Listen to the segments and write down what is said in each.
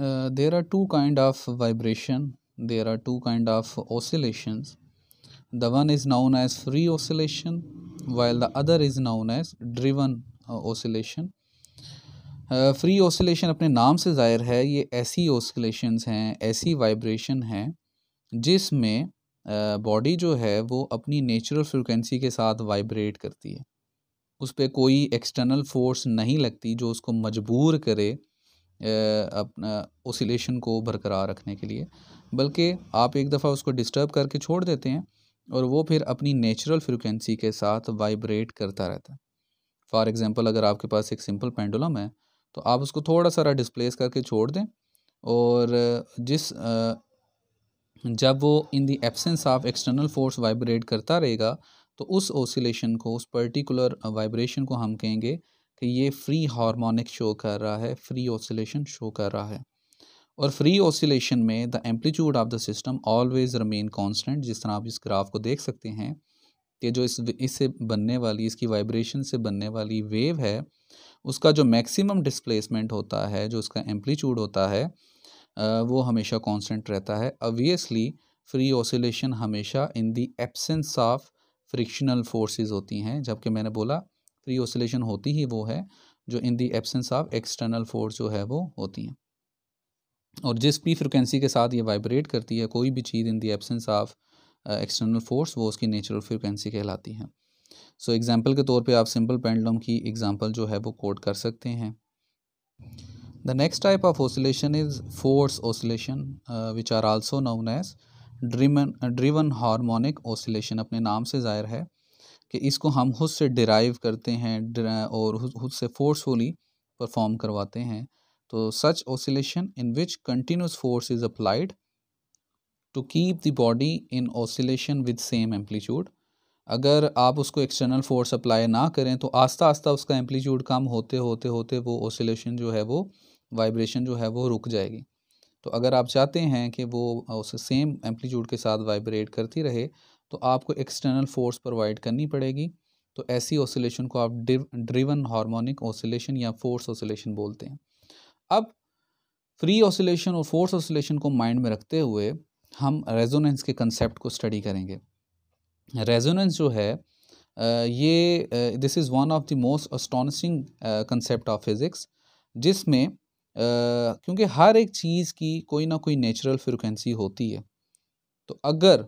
uh, there are two kind of vibration there are two kind of oscillations the one is known as free oscillation while the other is known as driven oscillation free uh, oscillation अपने नाम से ज़ाहिर है ये ऐसी oscillations हैं ऐसी vibration हैं जिसमें बॉडी जो है वो अपनी नेचुरल फ्रिक्वेंसी के साथ वाइब्रेट करती है उस पर कोई एक्सटर्नल फोर्स नहीं लगती जो उसको मजबूर करे अपना ओसिलेशन को बरकरार रखने के लिए बल्कि आप एक दफ़ा उसको डिस्टर्ब करके छोड़ देते हैं और वो फिर अपनी नेचुरल फ्रिक्वेंसी के साथ वाइब्रेट करता रहता है फॉर एग्ज़ाम्पल अगर आपके पास एक सिंपल पेंडुलम है तो आप उसको थोड़ा सारा डिस्प्लेस करके छोड़ दें और जिस जब वो in the absence of external force vibrate करता रहेगा तो उस ओसिलेशन को उस पर्टिकुलर वाइब्रेशन को हम कहेंगे कि ये फ्री हारमोनिक शो कर रहा है फ्री ऑसिलेशन शो कर रहा है और फ्री ऑसिलेशन में the amplitude of the system always remain constant जिस तरह आप इस ग्राफ को देख सकते हैं कि जो इस इससे बनने वाली इसकी वाइब्रेशन से बनने वाली वेव है उसका जो मैक्सिमम डिस्प्लेसमेंट होता है जो उसका एम्पलीट्यूड होता है वो हमेशा कांस्टेंट रहता है ऑब्वियसली फ्री ऑसिलेशन हमेशा in the absence of frictional forces होती हैं जबकि मैंने बोला फ्री तो ओसिलेशन होती ही वो है जो in the absence of external force जो है वो होती हैं और जिस भी फ्रिक्वेंसी के साथ ये वाइब्रेट करती है कोई भी चीज़ in the absence of external force वो उसकी नेचुरल फ्रिक्वेंसी कहलाती है सो so, एग्जाम्पल के तौर पर आप सिंपल पेंडलम की एग्जाम्पल जो है वो कोट कर सकते हैं the next type of oscillation is force oscillation which are also known as driven driven harmonic oscillation अपने नाम से ज़ाहिर है कि इसको हम खुद से डिराइव करते हैं और खुद से फोर्सफुली परफॉर्म करवाते हैं तो such oscillation in which continuous force is applied to keep the body in oscillation with same amplitude अगर आप उसको एक्सटर्नल फोर्स अप्लाई ना करें तो आस्ता आस्ता उसका एम्पलीट्यूड कम होते होते होते वो ऑसिलेशन जो है वो वाइब्रेशन जो है वो रुक जाएगी तो अगर आप चाहते हैं कि वो उस सेम एम्पलीट्यूड के साथ वाइब्रेट करती रहे तो आपको एक्सटर्नल फोर्स प्रोवाइड करनी पड़ेगी तो ऐसी ओसिलेशन को आप ड्रिवन हार्मोनिक ओसिलेशन या फोर्स ओसिलेशन बोलते हैं अब फ्री ओसिलेशन और फोर्स ओसिलेशन को माइंड में रखते हुए हम रेजोनेंस के कंसेप्ट को स्टडी करेंगे रेजोनेंस जो है ये this is one of the most astonishing concept of physics जिसमें क्योंकि हर एक चीज़ की कोई ना कोई नेचुरल फ्रिक्वेंसी होती है तो अगर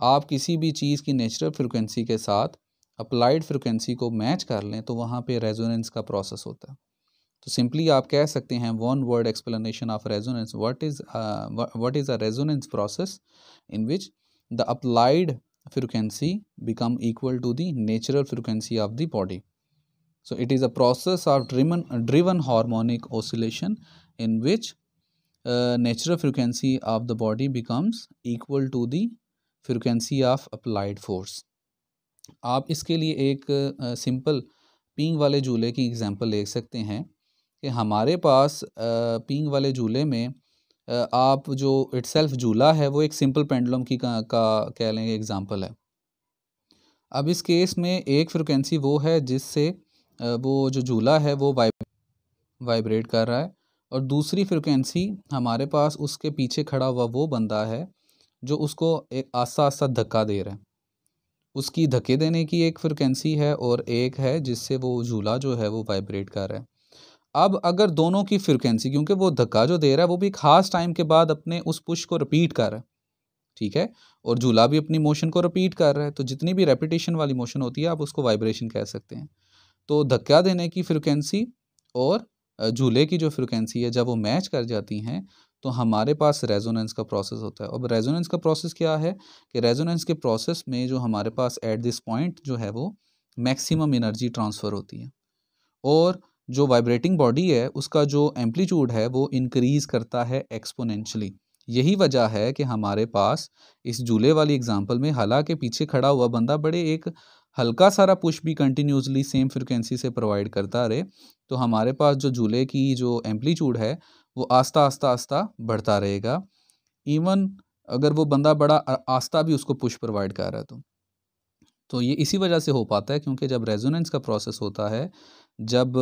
आप किसी भी चीज़ की नेचुरल फ्रिक्वेंसी के साथ अप्लाइड फ्रिक्वेंसी को मैच कर लें तो वहाँ पर रेजोनेंस का प्रोसेस होता है तो सिंपली आप कह सकते हैं one word explanation of resonance what is what is a resonance process in which the applied frequency become equal to the natural frequency of the body so it is a process of driven driven harmonic oscillation in which natural frequency of the body becomes equal to the frequency of applied force आप इसके लिए एक simple peeing वाले झूले की example ले सकते हैं कि हमारे पास पींग वाले झूले में आप जो इट्सल्फ झूला है वो एक सिंपल पेंडुलम की का, का कह लेंगे एग्ज़ाम्पल है अब इस केस में एक फ्रिक्वेंसी वो है जिससे वो जो झूला है वो वाइब वाइब्रेट कर रहा है और दूसरी फ्रिक्वेंसी हमारे पास उसके पीछे खड़ा हुआ वो बंदा है जो उसको एक आस्ता आस्ता धक्का दे रहा है उसकी धक्के देने की एक फ्रिक्वेंसी है और एक है जिससे वो झूला जो है वो वाइब्रेट कर रहा है अब अगर दोनों की फ्रिक्वेंसी क्योंकि वो धक्का जो दे रहा है वो भी खास टाइम के बाद अपने उस पुश को रिपीट कर रहा है ठीक है और झूला भी अपनी मोशन को रिपीट कर रहा है तो जितनी भी रेपिटेशन वाली मोशन होती है आप उसको वाइब्रेशन कह सकते हैं तो धक्का देने की फ्रिक्वेंसी और झूले की जो फ्रिक्वेंसी है जब वो मैच कर जाती हैं तो हमारे पास रेजोनेंस का प्रोसेस होता है अब रेजोनेंस का प्रोसेस क्या है कि रेजोनेंस के प्रोसेस में जो हमारे पास एट दिस पॉइंट जो है वो मैक्सिमम एनर्जी ट्रांसफ़र होती है और जो वाइब्रेटिंग बॉडी है उसका जो एम्पलीट्यूड है वो इनक्रीज़ करता है एक्सपोनेंशली यही वजह है कि हमारे पास इस झूले वाली एग्जाम्पल में हालांकि पीछे खड़ा हुआ बंदा बड़े एक हल्का सारा पुश भी कंटिन्यूसली सेम फ्रिक्वेंसी से प्रोवाइड करता रहे तो हमारे पास जो झूले की जो एम्पलीट्यूड है वो आस्ता आस्ता आस्ता बढ़ता रहेगा इवन अगर वो बंदा बड़ा आस्था भी उसको पुश प्रोवाइड कर रहा है तो तो ये इसी वजह से हो पाता है क्योंकि जब रेजोनेंस का प्रोसेस होता है जब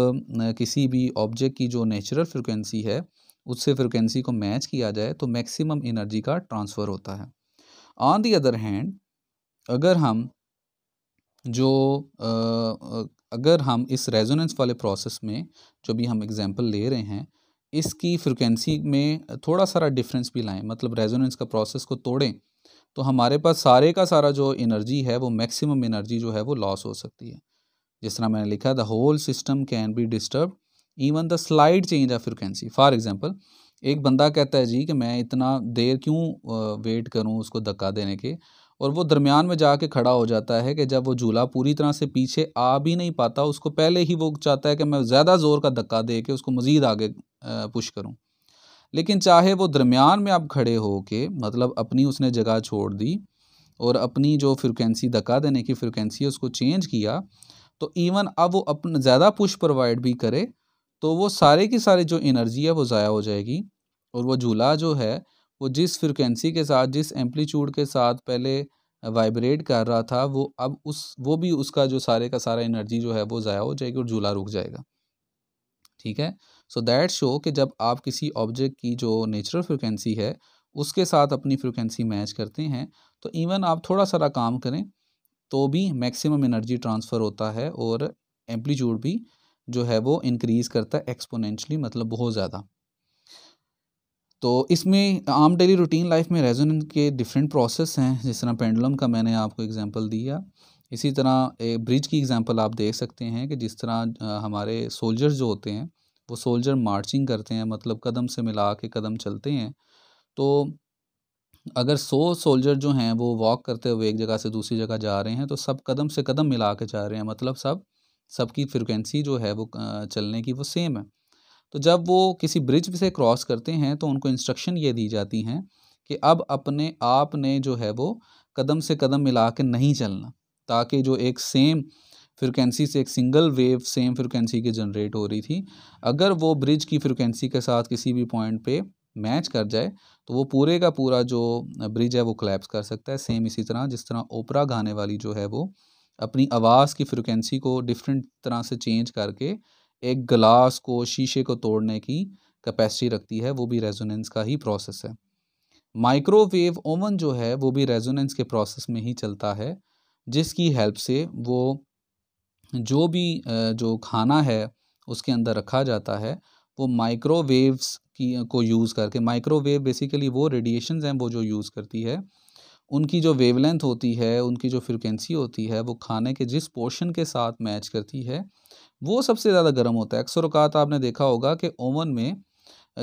किसी भी ऑब्जेक्ट की जो नेचुरल फ्रिक्वेंसी है उससे फ्रिक्वेंसी को मैच किया जाए तो मैक्सिमम एनर्जी का ट्रांसफ़र होता है ऑन दी अदर हैंड अगर हम जो अगर हम इस रेजोनेंस वाले प्रोसेस में जो भी हम एग्ज़ाम्पल ले रहे हैं इसकी फ्रिक्वेंसी में थोड़ा सारा डिफरेंस भी लाएं मतलब रेजोनेंस का प्रोसेस को तोड़ें तो हमारे पास सारे का सारा जो एनर्जी है वो मैक्सिमम एनर्जी जो है वो लॉस हो सकती है जिस तरह मैंने लिखा the whole system can be disturb even the slight change of frequency for example एक बंदा कहता है जी कि मैं इतना देर क्यों वेट करूं उसको धक्का देने के और वो दरमियान में जाके खड़ा हो जाता है कि जब वो झूला पूरी तरह से पीछे आ भी नहीं पाता उसको पहले ही वो चाहता है कि मैं ज़्यादा ज़ोर का धक्का दे के उसको मज़ीद आगे पुश करूँ लेकिन चाहे वो दरमियान में आप खड़े हो के मतलब अपनी उसने जगह छोड़ दी और अपनी जो फ्रिक्वेंसी धक्का देने की फ्रिक्वेंसी है उसको चेंज किया तो इवन अब वो अपन ज़्यादा पुश प्रोवाइड भी करे तो वो सारे की सारे जो एनर्जी है वो ज़ाया हो जाएगी और वो झूला जो है वो जिस फ्रिक्वेंसी के साथ जिस एम्पलीट्यूड के साथ पहले वाइब्रेट कर रहा था वो अब उस वो भी उसका जो सारे का सारा एनर्जी जो है वो ज़ाया हो जाएगी और झूला रुक जाएगा ठीक है सो दैट शो कि जब आप किसी ऑब्जेक्ट की जो नेचुरल फ्रिक्वेंसी है उसके साथ अपनी फ्रिक्वेंसी मैच करते हैं तो इवन आप थोड़ा सारा काम करें तो भी मैक्सिमम एनर्जी ट्रांसफ़र होता है और एम्पलीट्यूड भी जो है वो इंक्रीज़ करता है एक्सपोनेंशली मतलब बहुत ज़्यादा तो इसमें आम डेली रूटीन लाइफ में रेजोनेंस के डिफरेंट प्रोसेस हैं जिस तरह पेंडुलम का मैंने आपको एग्जांपल दिया इसी तरह एक ब्रिज की एग्जांपल आप देख सकते हैं कि जिस तरह हमारे सोल्जर जो होते हैं वो सोल्जर मार्चिंग करते हैं मतलब कदम से मिला के कदम चलते हैं तो अगर सौ सोल्जर जो हैं वो वॉक करते हुए एक जगह से दूसरी जगह जा रहे हैं तो सब कदम से कदम मिला के जा रहे हैं मतलब सब सबकी फ्रिक्वेंसी जो है वो चलने की वो सेम है तो जब वो किसी ब्रिज से क्रॉस करते हैं तो उनको इंस्ट्रक्शन ये दी जाती हैं कि अब अपने आप ने जो है वो कदम से कदम मिला के नहीं चलना ताकि जो एक सेम फ्रिक्वेंसी से एक सिंगल वेव सेम फ्रिक्वेंसी की जनरेट हो रही थी अगर वो ब्रिज की फ्रिक्वेंसी के साथ किसी भी पॉइंट पे मैच कर जाए तो वो पूरे का पूरा जो ब्रिज है वो क्लैप्स कर सकता है सेम इसी तरह जिस तरह ओपरा गाने वाली जो है वो अपनी आवाज़ की फ्रिक्वेंसी को डिफरेंट तरह से चेंज करके एक गिलास को शीशे को तोड़ने की कैपेसिटी रखती है वो भी रेजोनेंस का ही प्रोसेस है माइक्रोवेव ओवन जो है वो भी रेजोनेंस के प्रोसेस में ही चलता है जिसकी हेल्प से वो जो भी जो खाना है उसके अंदर रखा जाता है वो माइक्रोवेव्स की को यूज़ करके माइक्रोवेव बेसिकली वो रेडिएशंस हैं वो जो यूज़ करती है उनकी जो वेवलेंथ होती है उनकी जो फ्रिक्वेंसी होती है वो खाने के जिस पोर्शन के साथ मैच करती है वो सबसे ज़्यादा गर्म होता है अक्सर अवकात आपने देखा होगा कि ओवन में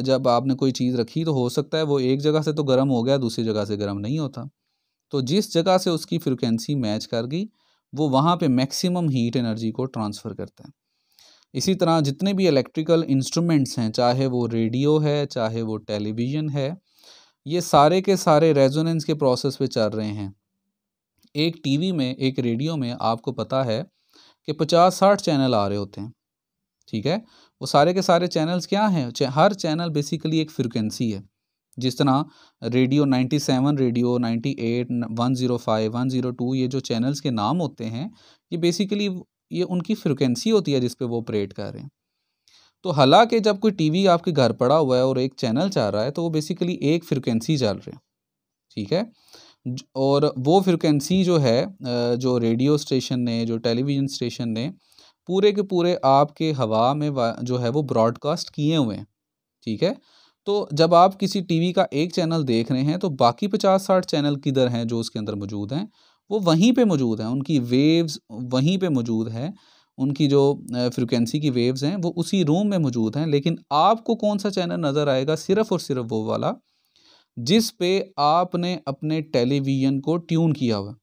जब आपने कोई चीज़ रखी तो हो सकता है वो एक जगह से तो गर्म हो गया दूसरी जगह से गर्म नहीं होता तो जिस जगह से उसकी फ्रिक्वेंसी मैच कर गई वो वहाँ पर मैक्सिमम हीट एनर्जी को ट्रांसफ़र करता है इसी तरह जितने भी इलेक्ट्रिकल इंस्ट्रूमेंट्स हैं चाहे वो रेडियो है चाहे वो टेलीविज़न है ये सारे के सारे रेजोनेंस के प्रोसेस पे चल रहे हैं एक टीवी में एक रेडियो में आपको पता है कि पचास साठ चैनल आ रहे होते हैं ठीक है वो सारे के सारे चैनल्स क्या हैं हर चैनल बेसिकली एक फ्रिक्वेंसी है जिस तरह रेडियो 97 रेडियो 98 105 टू ये जो चैनल्स के नाम होते हैं ये बेसिकली ये उनकी फ्रिक्वेंसी होती है जिस पर वो ऑपरेट कर रहे हैं तो हालांकि जब कोई टीवी आपके घर पड़ा हुआ है और एक चैनल चाह रहा है तो वो बेसिकली एक फ्रिक्वेंसी चल रहे हैं ठीक है और वो फ्रिक्वेंसी जो है जो रेडियो स्टेशन ने जो टेलीविज़न स्टेशन ने पूरे के पूरे आपके हवा में जो है वो ब्रॉडकास्ट किए हुए हैं ठीक है तो जब आप किसी टीवी का एक चैनल देख रहे हैं तो बाकी पचास साठ चैनल किधर हैं जो उसके अंदर मौजूद हैं वो वहीं पे मौजूद हैं उनकी वेव्स वहीं पे मौजूद हैं उनकी जो फ्रिक्वेंसी की वेव्स हैं वो उसी रूम में मौजूद हैं लेकिन आपको कौन सा चैनल नज़र आएगा सिर्फ़ और सिर्फ वो वाला जिस पे आपने अपने टेलीविज़न को ट्यून किया हुआ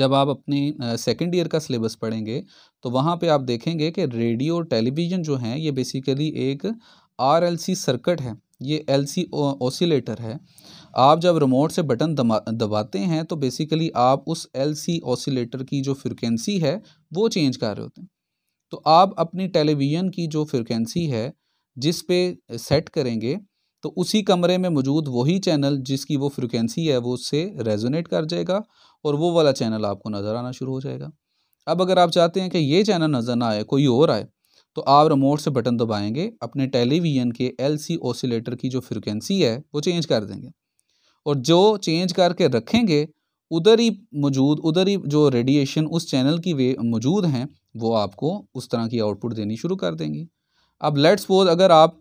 जब आप अपने सेकेंड ईयर का सिलेबस पढ़ेंगे तो वहाँ पे आप देखेंगे कि रेडियो टेलीविज़न जो हैं ये बेसिकली एक आरएलसी सर्किट है ये एल सी ओसीलेटर है आप जब रिमोट से बटन दबाते हैं तो बेसिकली आप उस एल सी ओसीलेटर की जो फ्रिक्वेंसी है वो चेंज कर रहे होते हैं तो आप अपनी टेलीविज़न की जो फ्रिक्वेंसी है जिस पे सेट करेंगे तो उसी कमरे में मौजूद वही चैनल जिसकी वो फ्रिक्वेंसी है वो उससे रेजोनेट कर जाएगा और वो वाला चैनल आपको नज़र आना शुरू हो जाएगा अब अगर आप चाहते हैं कि ये चैनल नज़र ना आए कोई और आए तो आप रिमोट से बटन दबाएंगे अपने टेलीविज़न के एल सी ओसिलेटर की जो फ्रिक्वेंसी है वो चेंज कर देंगे और जो चेंज करके रखेंगे उधर ही मौजूद उधर ही जो रेडिएशन उस चैनल की वे मौजूद हैं वो आपको उस तरह की आउटपुट देनी शुरू कर देंगी अब लेट्स सपोज अगर आप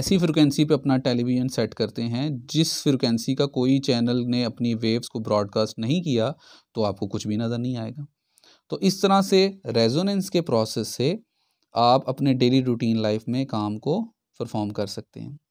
ऐसी फ्रिक्वेंसी पे अपना टेलीविज़न सेट करते हैं जिस फ्रिक्वेंसी का कोई चैनल ने अपनी वेव्स को ब्रॉडकास्ट नहीं किया तो आपको कुछ भी नज़र नहीं आएगा तो इस तरह से रेजोनेंस के प्रोसेस से आप अपने डेली रूटीन लाइफ में काम को परफॉर्म कर सकते हैं